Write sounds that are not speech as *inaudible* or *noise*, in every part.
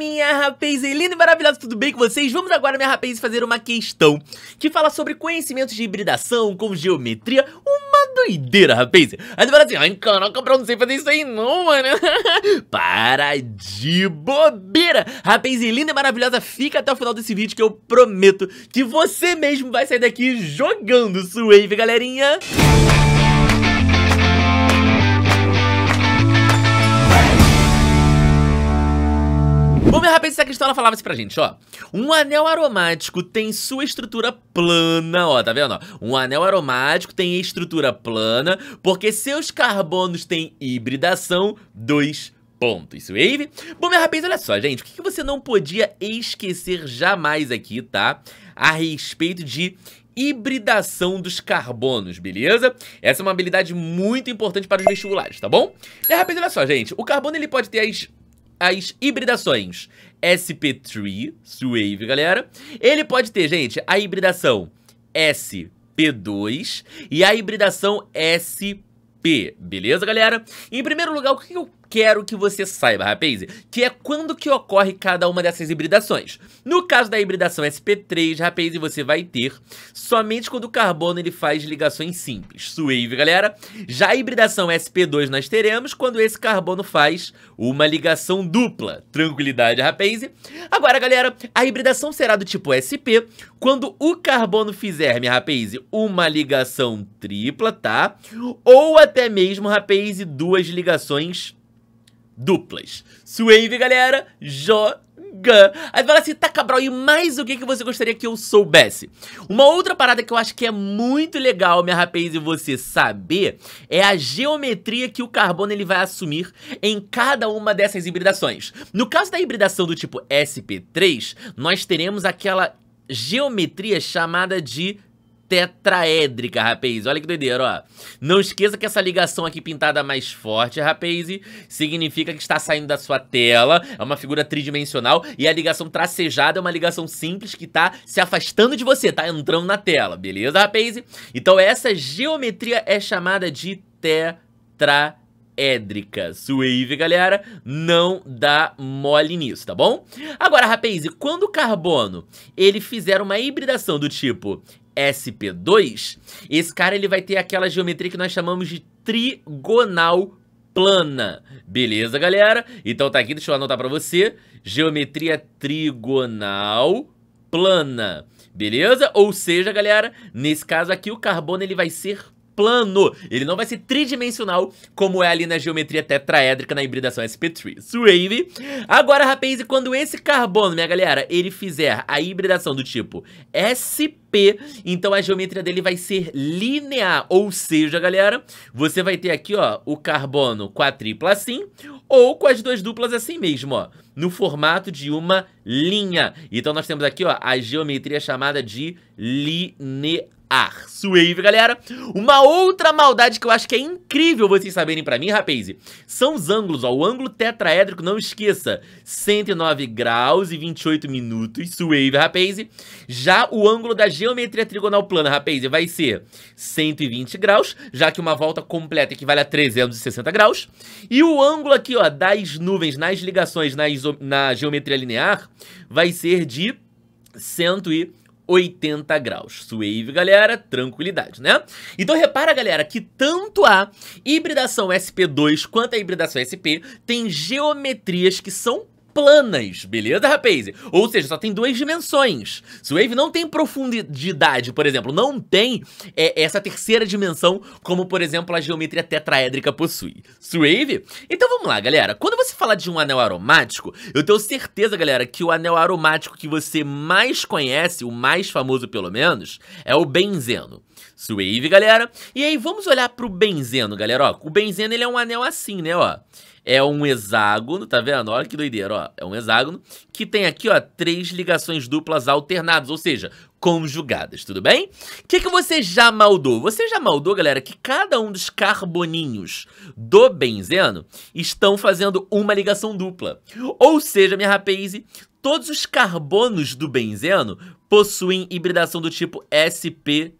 minha rapaz é linda e maravilhosa, tudo bem com vocês? Vamos agora, minha rapaz, fazer uma questão que fala sobre conhecimentos de hibridação com geometria, uma doideira, rapaz. Aí tu fala assim, ai, caraca, pra não sei fazer isso aí não, mano. *laughs* Para de bobeira. Rapaz é linda e maravilhosa, fica até o final desse vídeo que eu prometo que você mesmo vai sair daqui jogando Swave, galerinha. Música Ela falava isso pra gente, ó. Um anel aromático tem sua estrutura plana, ó, tá vendo? Ó? Um anel aromático tem estrutura plana porque seus carbonos têm hibridação 2 pontos, wave. Bom, minha rapaz, olha só, gente, o que você não podia esquecer jamais aqui, tá? A respeito de hibridação dos carbonos, beleza? Essa é uma habilidade muito importante para os vestibulares, tá bom? E, rapaz, olha só, gente, o carbono ele pode ter as as hibridações SP3, Swave, galera. Ele pode ter, gente, a hibridação SP2 e a hibridação SP. Beleza, galera? Em primeiro lugar, o que eu quero que você saiba, rapaz, que é quando que ocorre cada uma dessas hibridações. No caso da hibridação SP3, rapaz, você vai ter somente quando o carbono ele faz ligações simples. Suave, galera. Já a hibridação SP2 nós teremos quando esse carbono faz uma ligação dupla. Tranquilidade, rapaz. Agora, galera, a hibridação será do tipo SP quando o carbono fizer, minha rapaz, uma ligação tripla, tá? Ou até mesmo, rapaz, duas ligações duplas. Suave, galera, joga. Aí fala assim, tá Cabral, e mais o que, que você gostaria que eu soubesse? Uma outra parada que eu acho que é muito legal, minha rapaz, e você saber, é a geometria que o carbono ele vai assumir em cada uma dessas hibridações. No caso da hibridação do tipo SP3, nós teremos aquela geometria chamada de tetraédrica, rapaz. Olha que doideira, ó. Não esqueça que essa ligação aqui pintada mais forte, rapaz, significa que está saindo da sua tela, é uma figura tridimensional, e a ligação tracejada é uma ligação simples que está se afastando de você, tá entrando na tela, beleza, rapaz? Então essa geometria é chamada de tetraédrica tetraédrica. Suave, galera, não dá mole nisso, tá bom? Agora, rapaz, quando o carbono ele fizer uma hibridação do tipo SP2, esse cara ele vai ter aquela geometria que nós chamamos de trigonal plana. Beleza, galera? Então tá aqui, deixa eu anotar para você. Geometria trigonal plana. Beleza? Ou seja, galera, nesse caso aqui o carbono ele vai ser plano. Ele não vai ser tridimensional, como é ali na geometria tetraédrica na hibridação SP3. Suave. Agora, rapaz, e quando esse carbono, minha galera, ele fizer a hibridação do tipo SP, então a geometria dele vai ser linear. Ou seja, galera, você vai ter aqui, ó, o carbono com a tripla assim, ou com as duas duplas assim mesmo, ó, no formato de uma linha. Então nós temos aqui, ó, a geometria chamada de linear suave, galera. Uma outra maldade que eu acho que é incrível vocês saberem pra mim, rapaz, são os ângulos, ó. O ângulo tetraédrico, não esqueça, 109 graus e 28 minutos, suave, rapaz. Já o ângulo da geometria trigonal plana, rapaz, vai ser 120 graus, já que uma volta completa equivale a 360 graus. E o ângulo aqui, ó, das nuvens nas ligações na, iso... na geometria linear vai ser de 100 e 80 graus. Suave, galera, tranquilidade, né? Então repara, galera, que tanto a hibridação SP2 quanto a hibridação SP tem geometrias que são planas, beleza, rapaz? Ou seja, só tem duas dimensões. Se o Wave não tem profundidade, por exemplo, não tem é, essa terceira dimensão, como, por exemplo, a geometria tetraédrica possui. Swave? Então vamos lá, galera. Quando você fala de um anel aromático, eu tenho certeza, galera, que o anel aromático que você mais conhece, o mais famoso pelo menos, é o benzeno. Swave, galera. E aí, vamos olhar pro benzeno, galera, ó. O benzeno, ele é um anel assim, né, ó é um hexágono, tá vendo? Olha que doideira, ó. É um hexágono que tem aqui, ó, três ligações duplas alternadas, ou seja, conjugadas, tudo bem? O que, que você já maldou? Você já maldou, galera, que cada um dos carboninhos do benzeno estão fazendo uma ligação dupla. Ou seja, minha rapaze, todos os carbonos do benzeno possuem hibridação do tipo sp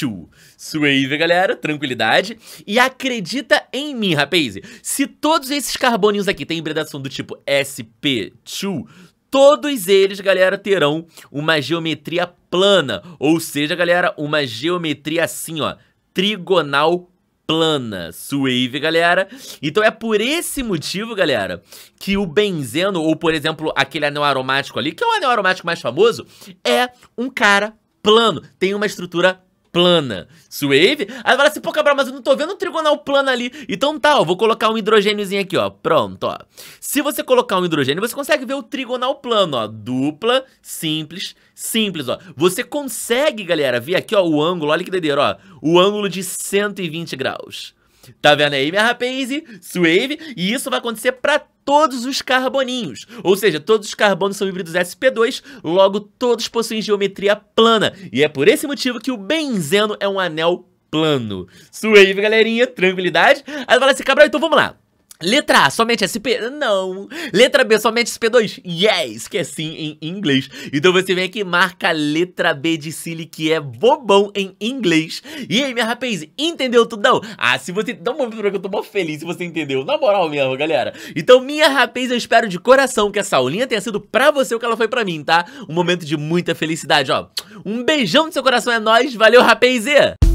2. Suave, galera, tranquilidade. E acredita em mim, rapaz. Se todos esses carboninhos aqui têm hibridação do tipo SP2, todos eles, galera, terão uma geometria plana. Ou seja, galera, uma geometria assim, ó, trigonal plana. Suave, galera. Então é por esse motivo, galera, que o benzeno, ou por exemplo, aquele anel aromático ali, que é o anel aromático mais famoso, é um cara plano, tem uma estrutura plana. Suave? Aí fala assim, pô, Cabral, mas eu não tô vendo um trigonal plano ali. Então tá, ó, vou colocar um hidrogêniozinho aqui, ó. Pronto, ó. Se você colocar um hidrogênio, você consegue ver o trigonal plano, ó. Dupla, simples, simples, ó. Você consegue, galera, ver aqui, ó, o ângulo, olha que doideira, ó. O ângulo de 120 graus. Tá vendo aí, minha rapaze? Suave. E isso vai acontecer pra todos os carboninhos. Ou seja, todos os carbonos são híbridos sp2, logo todos possuem geometria plana. E é por esse motivo que o benzeno é um anel plano. Suave, galerinha, tranquilidade. Aí fala assim, Cabral, então vamos lá. Letra A, somente SP? Não. Letra B, somente SP2? Yes, que é sim em inglês. Então você vem aqui e marca a letra B de Silly, que é bobão em inglês. E aí, minha rapaz, entendeu não? Ah, se você... Dá um momento pra que eu tô mó feliz se você entendeu. Na moral mesmo, galera. Então, minha rapaz, eu espero de coração que essa aulinha tenha sido pra você o que ela foi pra mim, tá? Um momento de muita felicidade, ó. Um beijão no seu coração é nóis. Valeu, rapaz! E...